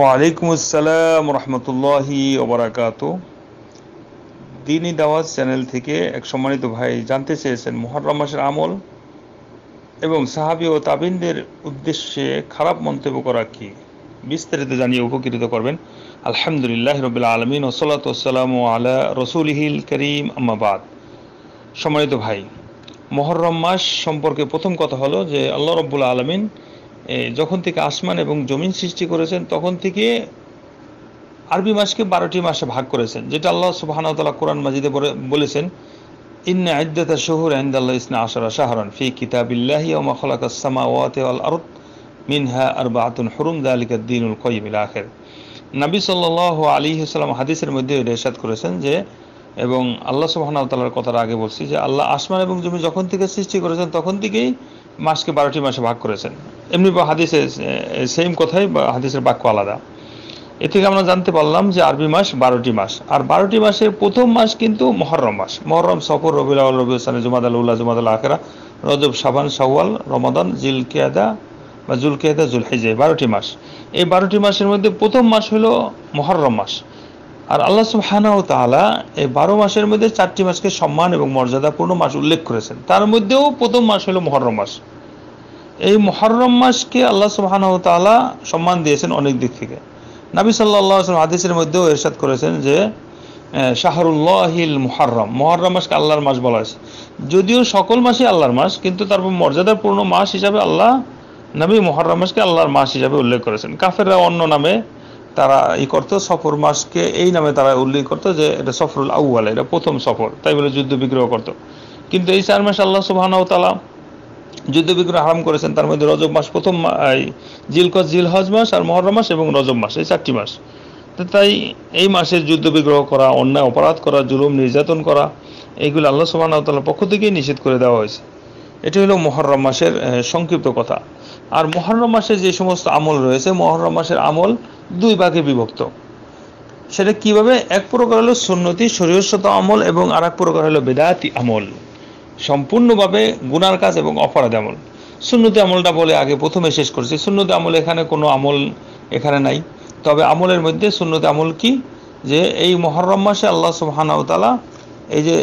ওয়ালাইকুম আসসালাম রহমতুল্লাহি ওবরাকাত দিনী দাওয়াজ চ্যানেল থেকে এক সম্মানিত ভাই জানতে চেয়েছেন মোহরম মাসের আমল এবং সাহাবি ও তাবিনদের উদ্দেশ্যে খারাপ মন্তব্য করা কি বিস্তারিত জানিয়ে উপকৃত করবেন আলহামদুলিল্লাহ রবিল আলমিন ওসলাতাম আলা রসুলহিল করিম আম্মাবাদ সম্মানিত ভাই মোহরম মাস সম্পর্কে প্রথম কথা হলো যে আল্লাহ রব্বুল আলমিন যখন থেকে আসমান এবং জমিন সৃষ্টি করেছেন তখন থেকে আরবি মাসকে বারোটি মাসে ভাগ করেছেন যেটা আল্লাহ সুবাহানতাল্লাহ কোরআন মাজিদে বলেছেন ইন্না আদ্দাতা শহুর আন্দাল্লাহ ইসনা আশারা শাহরান ফি কিতাবিল্লাহি ওমা খলাক আসসামা ওয়াতে আল আরত মিনহা আর বাহাতুন হরুম দালিকা দিনুল কয়িমিল আখের নাবি সাল্লাহ আলী ইসলাম হাদিসের মধ্যে রেশাদ করেছেন যে এবং আল্লাহ সুবাহানতাল্লাহর কথার আগে বলছি যে আল্লাহ আসমান এবং জমি যখন থেকে সৃষ্টি করেছেন তখন থেকেই মাসকে বারোটি মাসে ভাগ করেছেন এমনি বা হাদিসে সেম কথাই হাদিসের বাক্য আলাদা এ থেকে আমরা জানতে পারলাম যে আরবি মাস বারোটি মাস আর বারোটি মাসের প্রথম মাস কিন্তু মহরম মাস মহরম সফর রবিউল রবিউসান জুমাদ উল্লাহ জুমাদ আখেরা রজব সাবান সাওয়াল রমাদান জিল কেয়াদা বা জুল কেয়াদা জুল হেজে বারোটি মাস এই বারোটি মাসের মধ্যে প্রথম মাস হলো মহরম মাস আর আল্লাহ সুবহানাহ তাআলা এই বারো মাসের মধ্যে চারটি মাসকে সম্মান এবং মর্যাদাপূর্ণ মাস উল্লেখ করেছেন তার মধ্যেও প্রথম মাস হলো মহরম মাস এই মহরম মাসকে আল্লাহ সুবহানাহ তাআলা সম্মান দিয়েছেন অনেক দিক থেকে নবী সাল্লাল্লাহু আলাইহি হাদিসের মধ্যেও এরশাদ করেছেন যে শাহরুল্লাহিল মুহরম মহরম মাসকে আল্লাহর মাস বলা হয়েছে যদিও সকল মাসই আল্লাহর মাস কিন্তু তারপর মর্যাদাপূর্ণ মাস হিসাবে আল্লাহ নবী মহরম মাসকে আল্লাহর মাস হিসাবে উল্লেখ করেছেন কাফেররা অন্য নামে তারা ই করতো সফর মাসকে এই নামে তারা উল্লেখ করতো যে এটা সফরুল আউ্বাল এটা প্রথম সফর তাই বলে যুদ্ধ বিগ্রহ করতো কিন্তু এই চার মাস আল্লাহ সুবাহানাও তালা যুদ্ধ বিগ্রহ হারাম করেছেন তার মধ্যে রজব মাস প্রথম জিলকজ জিলহজ মাস আর মহরম মাস এবং রজব মাস এই চারটি মাস তাই এই মাসে যুদ্ধ বিগ্রহ করা অন্যায় অপরাধ করা জুলুম নির্যাতন করা এইগুলো আল্লাহ সুবাহ পক্ষ থেকেই নিষেধ করে দেওয়া হয়েছে এটি হলো মহরম মাসের সংক্ষিপ্ত কথা আর মহরম মাসে যে সমস্ত আমল রয়েছে মহরম মাসের আমল দুই ভাগে বিভক্ত সেটা কিভাবে এক প্রকার হলো সুন্নতি শরীরশত আমল এবং আর এক প্রকার হলো বেদায়াতি আমল সম্পূর্ণভাবে গুনার কাজ এবং অপরাধ আমল সুন্নতি আমলটা বলে আগে প্রথমে শেষ করছি সুন্নতি আমল এখানে কোনো আমল এখানে নাই তবে আমলের মধ্যে সুন্নতি আমল কি যে এই মহরম মাসে আল্লাহ সুবাহানাউতালা এই যে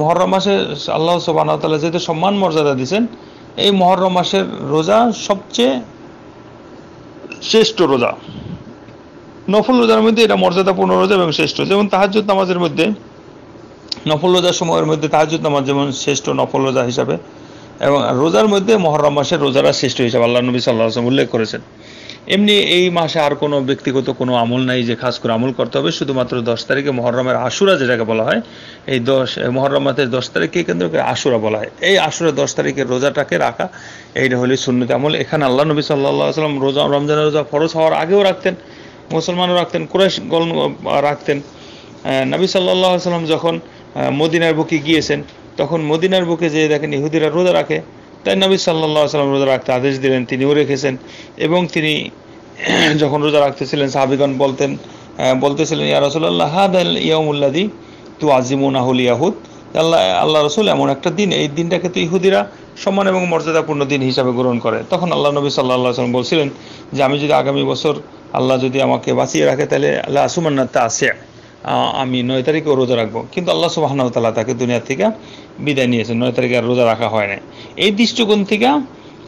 মহরম মাসে আল্লাহ সুবাহানাউতালা যেহেতু সম্মান মর্যাদা দিয়েছেন এই মহরম মাসের রোজা সবচেয়ে শ্রেষ্ঠ রোজা নফল রোজার মধ্যে এটা মর্যাদাপূর্ণ রোজা এবং শ্রেষ্ঠ যেমন তাহাজুদ নামাজের মধ্যে নফল রোজার সময়ের মধ্যে তাহাজুদ নামাজ যেমন শ্রেষ্ঠ নফল রোজা হিসাবে এবং রোজার মধ্যে মহরম মাসের রোজারা শ্রেষ্ঠ হিসাবে আল্লাহ নবী সাল্লাহ উল্লেখ করেছেন এমনি এই মাসে আর কোনো ব্যক্তিগত কোনো আমল নাই যে খাস করে আমল করতে হবে শুধুমাত্র দশ তারিখে মহরমের আশুরা যেটাকে বলা হয় এই দশ মহরম মাসের দশ তারিখকে কেন্দ্র করে আশুরা বলা হয় এই আশুরা দশ তারিখের রোজাটাকে রাখা এইটা হলে সুন্নত আমল এখানে আল্লাহ নবী সাল্লাহ সাল্লাম রোজা রমজানের রোজা ফরজ হওয়ার আগেও রাখতেন মুসলমানও রাখতেন কুরেশ গল রাখতেন নবী সাল্লাহ সাল্লাম যখন মদিনার বুকে গিয়েছেন তখন মদিনার বুকে যেয়ে দেখেন ইহুদিরা রোজা রাখে তাই নবী সাল্লাহ সাল্লাম রোজা রাখতে আদেশ দিলেন তিনিও রেখেছেন এবং তিনি যখন রোজা রাখতেছিলেন সাহাবিগণ বলতেন বলতেছিলেন ইয়া রসুল্লাহ হাদ আল ইয়ামুল্লাদি তু আজিমুন আহুল ইয়াহুদ আল্লাহ আল্লাহ রসুল এমন একটা দিন এই দিনটাকে তো ইহুদিরা সম্মান এবং মর্যাদাপূর্ণ দিন হিসাবে গ্রহণ করে তখন আল্লাহ নবী সাল্লাহ সাল্লাম বলছিলেন যে আমি যদি আগামী বছর আল্লাহ যদি আমাকে বাঁচিয়ে রাখে তাহলে আল্লাহ আসুমান্না আসিয়া আমি নয় তারিখেও রোজা রাখবো কিন্তু আল্লাহ সুবাহানতাল্লাহ তাকে দুনিয়া থেকে বিদায় নিয়েছে নয় তারিখে আর রোজা রাখা হয় না এই দৃষ্টিকোণ থেকে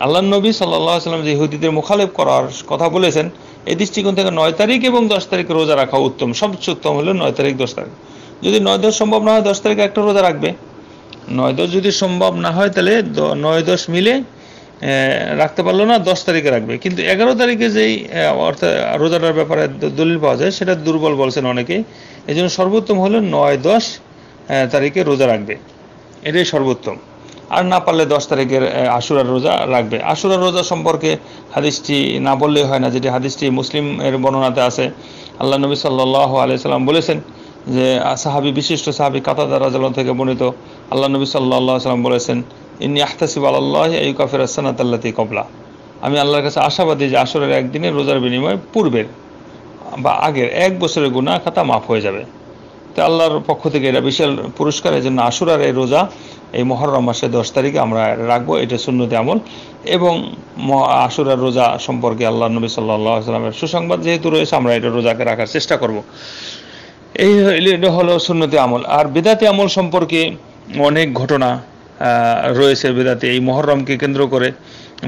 আল্লাহ নবী সাল্লাহ সাল্লাম যে হুদিদের মুখালেপ করার কথা বলেছেন এই দৃষ্টিকোণ থেকে নয় তারিখ এবং দশ তারিখ রোজা রাখা উত্তম সবচেয়ে উত্তম হলো নয় তারিখ দশ তারিখ যদি নয় দশ সম্ভব না হয় দশ তারিখে একটা রোজা রাখবে নয় দশ যদি সম্ভব না হয় তাহলে নয় দশ মিলে রাখতে পারলো না দশ তারিখে রাখবে কিন্তু এগারো তারিখে যেই অর্থাৎ রোজাটার ব্যাপারে দলিল পাওয়া যায় সেটা দুর্বল বলছেন অনেকেই এই জন্য সর্বোত্তম হলো নয় দশ তারিখে রোজা রাখবে এটাই সর্বোত্তম আর না পারলে দশ তারিখের আশুরার রোজা রাখবে আশুরার রোজা সম্পর্কে হাদিসটি না বললেই হয় না যেটি হাদিসটি মুসলিমের বর্ণনাতে আছে আল্লাহ নবী সাল্লাহ সাল্লাম বলেছেন যে সাহাবি বিশিষ্ট সাহাবি কাতাদার রাজালন থেকে বর্ণিত আল্লাহ নবী সাল্লাহ সাল্লাম বলেছেন ইনি আহতাসিব আল্লাহ এই কাফের আসানাত আল্লাহ কবলা আমি আল্লাহর কাছে আশাবাদী যে আসরের একদিনে রোজার বিনিময়ে পূর্বের বা আগের এক বছরের গুণা খাতা মাফ হয়ে যাবে তো আল্লাহর পক্ষ থেকে এটা বিশাল পুরস্কার এই জন্য আশুরার এই রোজা এই মহরম মাসের দশ তারিখে আমরা রাখবো এটা সুন্নতি আমল এবং আশুরার রোজা সম্পর্কে আল্লাহ নবী সাল্লাহ আসলামের সুসংবাদ যেহেতু রয়েছে আমরা এটা রোজাকে রাখার চেষ্টা করব এই হলো সুন্নতি আমল আর বেদাতি আমল সম্পর্কে অনেক ঘটনা রয়েছে বিদাতি এই মহরমকে কেন্দ্র করে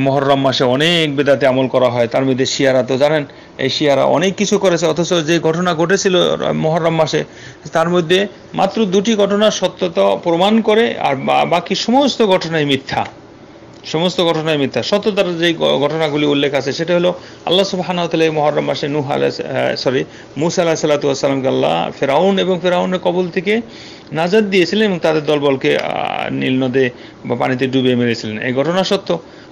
মহরম মাসে অনেক বেদাতে আমল করা হয় তার মধ্যে শিয়ারা তো জানেন এই শিয়ারা অনেক কিছু করেছে অথচ যে ঘটনা ঘটেছিল মহরম মাসে তার মধ্যে মাত্র দুটি ঘটনা সত্যতা প্রমাণ করে আর বাকি সমস্ত ঘটনাই মিথ্যা সমস্ত ঘটনায় মিথ্যা সত্যতার যে ঘটনাগুলি উল্লেখ আছে সেটা হলো আল্লাহ সুবাহানতাল্লাহ মহরম মাসে নুহ আলাহ সরি মুসা আলাহ সাল্লাতামকে আল্লাহ ফেরাউন এবং ফেরাউনের কবল থেকে নাজাদ দিয়েছিলেন এবং তাদের দলবলকে নীল নদে বা পানিতে ডুবিয়ে মেরেছিলেন এই ঘটনা সত্য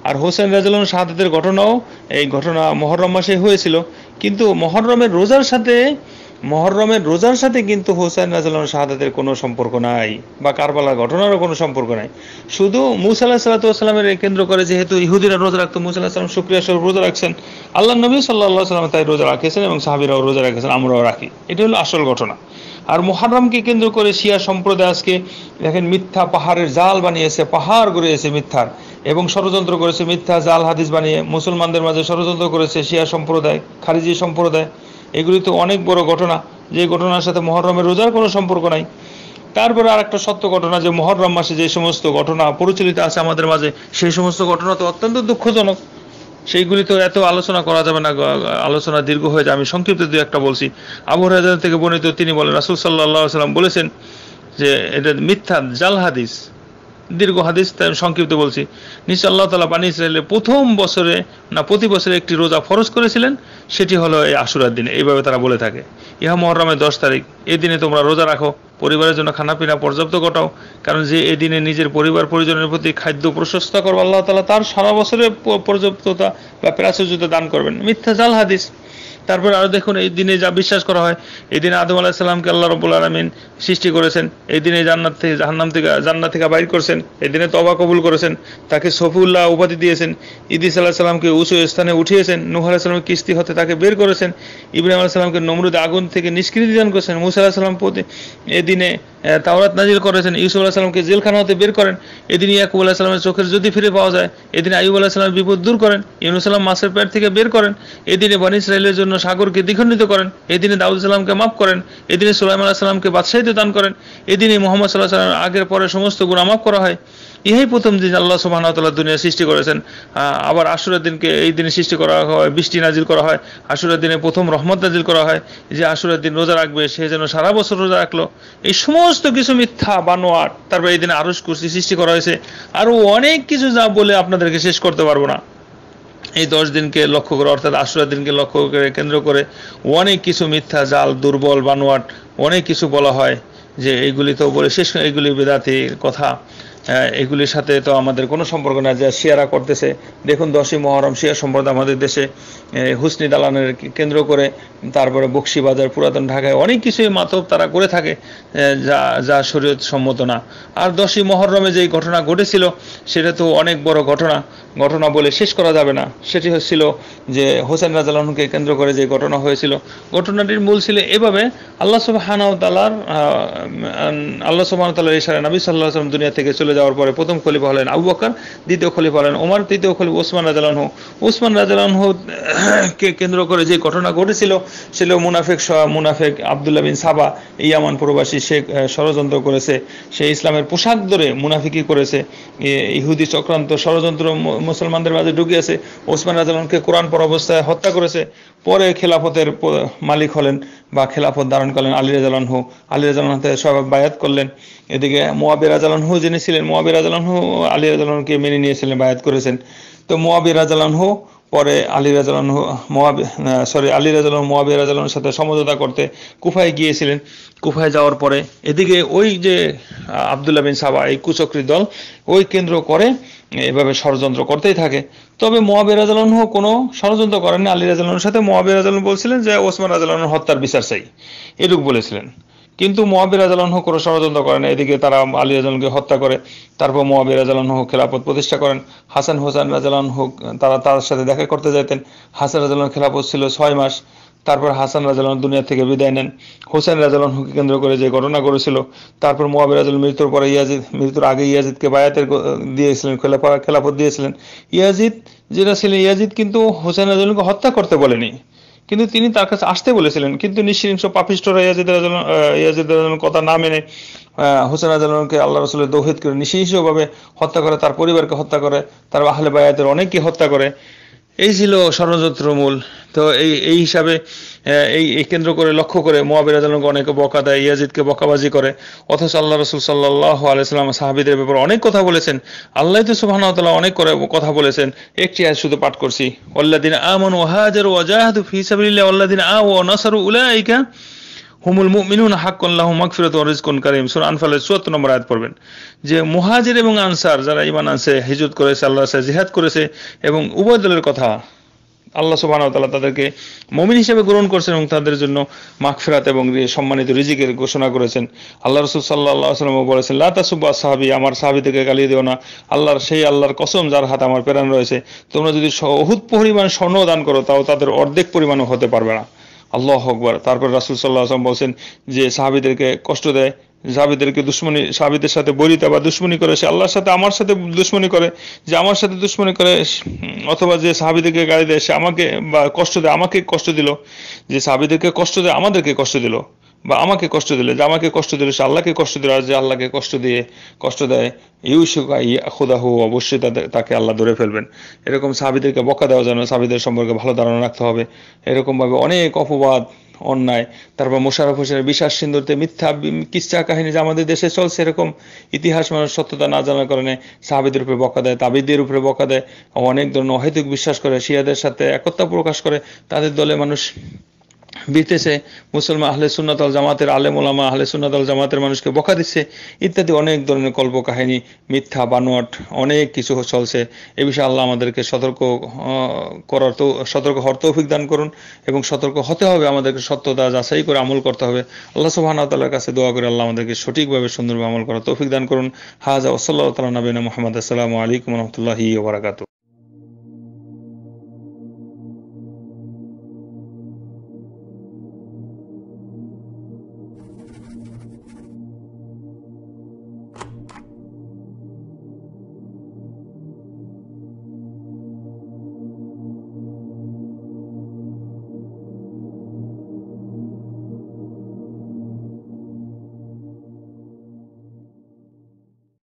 আর হোসেন রাজন শাহাদের ঘটনাও এই ঘটনা মহরম মাসে হয়েছিল কিন্তু মহরমের রোজার সাথে মহরমের রোজার সাথে কিন্তু হোসেন রাজন শাহাদের কোনো সম্পর্ক নাই বা কারবালার ঘটনারও কোনো সম্পর্ক নাই শুধু মুসা আল্লাহ সাল্লাতামের কেন্দ্র করে যেহেতু ইহুদিরা রোজা রাখতো মুসাল্লাহ সাল্লাম সুক্রিয়া স্বরূপ রোজা রাখছেন আল্লাহ নবী সাল্লাহ সাল্লাম তাই রোজা রাখেছেন এবং সাহাবিরাও রোজা রাখেছেন আমরাও রাখি এটা হলো আসল ঘটনা আর মোহারমকে কেন্দ্র করে শিয়া সম্প্রদায় আজকে দেখেন মিথ্যা পাহাড়ের জাল বানিয়েছে পাহাড় গড়িয়েছে মিথ্যার এবং ষড়যন্ত্র করেছে মিথ্যা জাল হাদিস বানিয়ে মুসলমানদের মাঝে ষড়যন্ত্র করেছে শিয়া সম্প্রদায় খারিজি সম্প্রদায় এগুলি তো অনেক বড় ঘটনা যে ঘটনার সাথে মহরমের রোজার কোনো সম্পর্ক নাই তারপরে আর একটা সত্য ঘটনা যে মহরম মাসে যে সমস্ত ঘটনা পরিচালিত আছে আমাদের মাঝে সেই সমস্ত ঘটনা তো অত্যন্ত দুঃখজনক সেইগুলি তো এত আলোচনা করা যাবে না আলোচনা দীর্ঘ হয়ে যায় আমি সংক্ষিপ্ত দু একটা বলছি আবু রাজান থেকে বর্ণিত তিনি বলেন রাসুল সাল্লাহ সাল্লাম বলেছেন যে এটা মিথ্যা জাল হাদিস দীর্ঘ হাদিস সংক্ষিপ্ত বলছি নিশ্চয় আল্লাহ তালা বানী ইসরায়েলের প্রথম বছরে না প্রতি বছরে একটি রোজা ফরজ করেছিলেন সেটি হলো এই আশুরার দিনে এইভাবে তারা বলে থাকে ইহা মহরমের দশ তারিখ এই দিনে তোমরা রোজা রাখো পরিবারের জন্য খানাপিনা পর্যাপ্ত ঘটাও কারণ যে এই দিনে নিজের পরিবার পরিজনের প্রতি খাদ্য প্রশস্ত করবো আল্লাহ তালা তার সারা বছরের পর্যাপ্ততা বা প্রাচুর্যতা দান করবেন মিথ্যা জাল হাদিস তারপর আরও দেখুন এই দিনে যা বিশ্বাস করা হয় এই দিনে আদম আলাহ সাল্লামকে আল্লাহ রবুল আলমিন সৃষ্টি করেছেন এই দিনে জান্নাত থেকে জাহান্নাম থেকে জান্নাত থেকে বাইর করেছেন এই দিনে তবা কবুল করেছেন তাকে সফুল্লাহ উপাধি দিয়েছেন ইদিস আল্লাহ সাল্লামকে উঁচু স্থানে উঠিয়েছেন নুহ আলাহ কিস্তি হতে তাকে বের করেছেন ইব্রাহিম আলাহ সাল্লামকে নমরুদ আগুন থেকে নিষ্কৃতি দান করেছেন মুসা আলাহ সাল্লাম এদিনে তাওরাত নাজিল করেছেন ইউসুফ আল্লাহ সাল্লামকে জেলখানা হতে বের করেন এদিন ইয়াকুব আল্লাহ সাল্লামের চোখের যদি ফিরে পাওয়া যায় এদিন আইব আল্লাহ সাল্লামের বিপদ দূর করেন ইউনুসাল্লাম মাসের পেট থেকে বের করেন এদিনে বন ইসরায়েলের জন্য সাগরকে দ্বিখণ্ডিত করেন এদিনে দাউদ সাল্লামকে মাফ করেন এদিনে সুলাইম আল্লাহ সাল্লামকে বাদশাহিত দান করেন এদিনে মোহাম্মদ সাল্লাহ সাল্লামের আগের পরে সমস্ত গুণা মাফ করা হয় ইহাই প্রথম দিন আল্লাহ সুবাহন তাল্লাহ দুনিয়া সৃষ্টি করেছেন আবার আশুরের দিনকে এই দিনে সৃষ্টি করা হয় বৃষ্টি নাজিল করা হয় আশুরের দিনে প্রথম রহমত নাজিল করা হয় যে আশুরের দিন রোজা রাখবে সে যেন সারা বছর রোজা রাখলো এই সমস্ত কিছু মিথ্যা বানোয়ার তারপরে এই দিনে আরস কুর্সি সৃষ্টি করা হয়েছে আরও অনেক কিছু যা বলে আপনাদেরকে শেষ করতে পারবো না এই দশ দিনকে লক্ষ্য করে অর্থাৎ আশুরা দিনকে লক্ষ্য করে কেন্দ্র করে অনেক কিছু মিথ্যা জাল দুর্বল বানোয়াট অনেক কিছু বলা হয় যে এইগুলি তো বলে শেষ এইগুলি বেদাতি কথা এগুলির সাথে তো আমাদের কোনো সম্পর্ক না যে শিয়ারা করতেছে দেখুন দশই মহরম শিয়া সম্প্রদায় আমাদের দেশে হুসনি দালানের কেন্দ্র করে তারপরে বক্সিবাজার পুরাতন ঢাকায় অনেক কিছুই মাতব তারা করে থাকে যা যা শরীয়ত সম্মত না আর দশই মহরমে যেই ঘটনা ঘটেছিল সেটা তো অনেক বড় ঘটনা ঘটনা বলে শেষ করা যাবে না সেটি হচ্ছিল যে হোসেন রাজালাহনকে কেন্দ্র করে যে ঘটনা হয়েছিল ঘটনাটির মূল ছিল এভাবে আল্লাহ সুবাহ আল্লাহ সুবাহ তাল্লাহ ইশারা নবী সাল্লাহ দুনিয়া থেকে চলে চলে যাওয়ার পরে প্রথম খলিফা হলেন আবু বকর দ্বিতীয় খলিফা হলেন ওমার তৃতীয় খলিফা ওসমান রাজালানহ ওসমান রাজালানহ কে কেন্দ্র করে যে ঘটনা ঘটেছিল ছিল মুনাফেক মুনাফেক আবদুল্লাহ বিন সাবা ইয়ামান প্রবাসী সে ষড়যন্ত্র করেছে সে ইসলামের পোশাক ধরে মুনাফিকি করেছে ইহুদি চক্রান্ত ষড়যন্ত্র মুসলমানদের মাঝে ঢুকিয়েছে ওসমান রাজালানকে কোরআন পর অবস্থায় হত্যা করেছে পরে খেলাফতের মালিক হলেন বা খেলাফত ধারণ করলেন আলী হু আলী রাজালহতে সবাই বায়াত করলেন এদিকে মোয়াবির হু যিনি ছিলেন মোয়াবির হু আলী রাজালনকে মেনে নিয়েছিলেন বায়াত করেছেন তো মোয়াবির হু পরে আলী রাজালন সরি আলী রাজালন মোয়াবি রাজালনের সাথে সমঝোতা করতে কুফায় গিয়েছিলেন কুফায় যাওয়ার পরে এদিকে ওই যে আবদুল্লা বিন সাবা এই কুচক্রী দল ওই কেন্দ্র করে এভাবে ষড়যন্ত্র করতেই থাকে তবে মোয়াবির রাজালনহ কোনো ষড়যন্ত্র করেননি আলী রাজালনের সাথে মোয়াবির রাজালন বলছিলেন যে ওসমান রাজালন হত্যার বিচার চাই এরূপ বলেছিলেন কিন্তু মোয়াবির রাজালহ কোনো ষড়যন্ত্র করেন এদিকে তারা আলী রাজালকে হত্যা করে তারপর মোয়াবির রাজালহ খেলাপথ প্রতিষ্ঠা করেন হাসান হোসান রাজালহ তারা তার সাথে দেখা করতে যেতেন হাসান রাজালন খেলাপথ ছিল ছয় মাস তারপর হাসান রাজালন দুনিয়া থেকে বিদায় নেন হোসেন রাজালন রাজালনকে কেন্দ্র করে যে ঘটনা করেছিল তারপর মোয়াবির আজল মৃত্যুর পরে ইয়াজিদ মৃত্যুর আগে ইয়াজিদকে বায়াতের দিয়েছিলেন খেলাপথ দিয়েছিলেন ইয়াজিদ যেটা ছিলেন ইয়াজিদ কিন্তু হোসেন রাজালকে হত্যা করতে বলেনি কিন্তু তিনি তার কাছে আসতে বলেছিলেন কিন্তু নিঃসৃংস পাপিষ্টরা ইয়াজিদ ইয়াজিদ কথা না মেনে হোসেন আজালকে আল্লাহ রসুলের দৌহিত করে ভাবে হত্যা করে তার পরিবারকে হত্যা করে তার বাহালে বায়াতের অনেককে হত্যা করে এই ছিল ষড়যন্ত্র মূল তো এই এই হিসাবে এই এই কেন্দ্র করে লক্ষ্য করে মোয়াবির আদালকে অনেকে বকা দেয় ইয়াজিদকে বকাবাজি করে অথচ আল্লাহ রসুল সাল্লাহ আলাইসাল্লাম সাহাবিদের ব্যাপারে অনেক কথা বলেছেন আল্লাহ তো সুবাহান অনেক করে কথা বলেছেন একটি আয়াত শুধু পাঠ করছি অল্লাদিন আমন ওহাজার ওয়াজাহাদু ফিসাবিল্লাহ অল্লাদিন আ ও নসারু উলাইকা হুমুল মুমিনুন হাক্কুল্লাহ মাগফিরাত ওয়া রিজকুন কারীম সূরা আনফালের চুয়াত্তর নম্বর আয়াত পড়বেন যে মুহাজির এবং আনসার যারা ইমান আনছে হিজুত করেছে আল্লাহ সাথে জিহাদ করেছে এবং উভয় দলের কথা আল্লাহ সুবাহ তালা তাদেরকে মমিন হিসেবে গ্রহণ করছেন এবং তাদের জন্য মাখ ফেরাত এবং সম্মানিত রিজিকের ঘোষণা করেছেন আল্লাহ রসুল সাল্লাহ আল্লাহ আসলাম বলেছেন লাতাসুব্বা সাহাবি আমার সাহাবি থেকে গালিয়ে দিও না আল্লাহর সেই আল্লাহর কসম যার হাতে আমার প্রেরণ রয়েছে তোমরা যদি অহুত পরিমাণ স্বর্ণ দান করো তাও তাদের অর্ধেক পরিমাণও হতে পারবে না আল্লাহ হকবার তারপর রাসুল সাল্লাহ আসলাম বলছেন যে সাহাবিদেরকে কষ্ট দেয় সাহাবিদেরকে দুশ্মনী সাহাবিদের সাথে বরিতা বা দুশ্মনী করে সে আল্লাহর সাথে আমার সাথে দুশ্মনী করে যে আমার সাথে দুশ্মনী করে অথবা যে সাহাবিদেরকে গাড়ি দেয় সে আমাকে বা কষ্ট দেয় আমাকে কষ্ট দিল যে সাহাবিদেরকে কষ্ট দেয় আমাদেরকে কষ্ট দিল বা আমাকে কষ্ট দিলে যে আমাকে কষ্ট দিল সে আল্লাহকে কষ্ট দিল আর যে আল্লাহকে কষ্ট দিয়ে কষ্ট দেয় ইউ ইউসুকা খোদাহু অবশ্যই তাদের তাকে আল্লাহ ধরে ফেলবেন এরকম সাহাবিদেরকে বকা দেওয়া যেন সাহাবিদের সম্পর্কে ভালো ধারণা রাখতে হবে এরকমভাবে অনেক অপবাদ অন্যায় তারপর মোশারফ হোসেনের বিশ্বাস সিন্দুরতে মিথ্যা কিচ্ছা কাহিনী যে আমাদের দেশে চলছে এরকম ইতিহাস মানুষ সত্যতা না জানার কারণে সাহাবিদের উপরে বকা দেয় তাবিদের উপরে বকা দেয় অনেক ধরনের অহেতুক বিশ্বাস করে শিয়াদের সাথে একতা প্রকাশ করে তাদের দলে মানুষ বিতেছে মুসলমান আহলে সুন্নাতাল জামাতের আলেম ওলামা আহলে সুন্নাতাল জামাতের মানুষকে বকা দিচ্ছে ইত্যাদি অনেক ধরনের কল্প কাহিনী মিথ্যা বানোয়াট অনেক কিছু চলছে এ বিষয়ে আল্লাহ আমাদেরকে সতর্ক করার তো সতর্ক হওয়ার তৌফিক দান করুন এবং সতর্ক হতে হবে আমাদেরকে সত্যতা যাচাই করে আমল করতে হবে আল্লাহ সোহান তালার কাছে দোয়া করে আল্লাহ আমাদেরকে সঠিকভাবে সুন্দরভাবে আমল করার তৌফিক দান করুন হাজা ওসল্লা তালা নবীন মোহাম্মদ আসসালামু আলাইকুম রহমতুল্লাহি ওবরাকাতু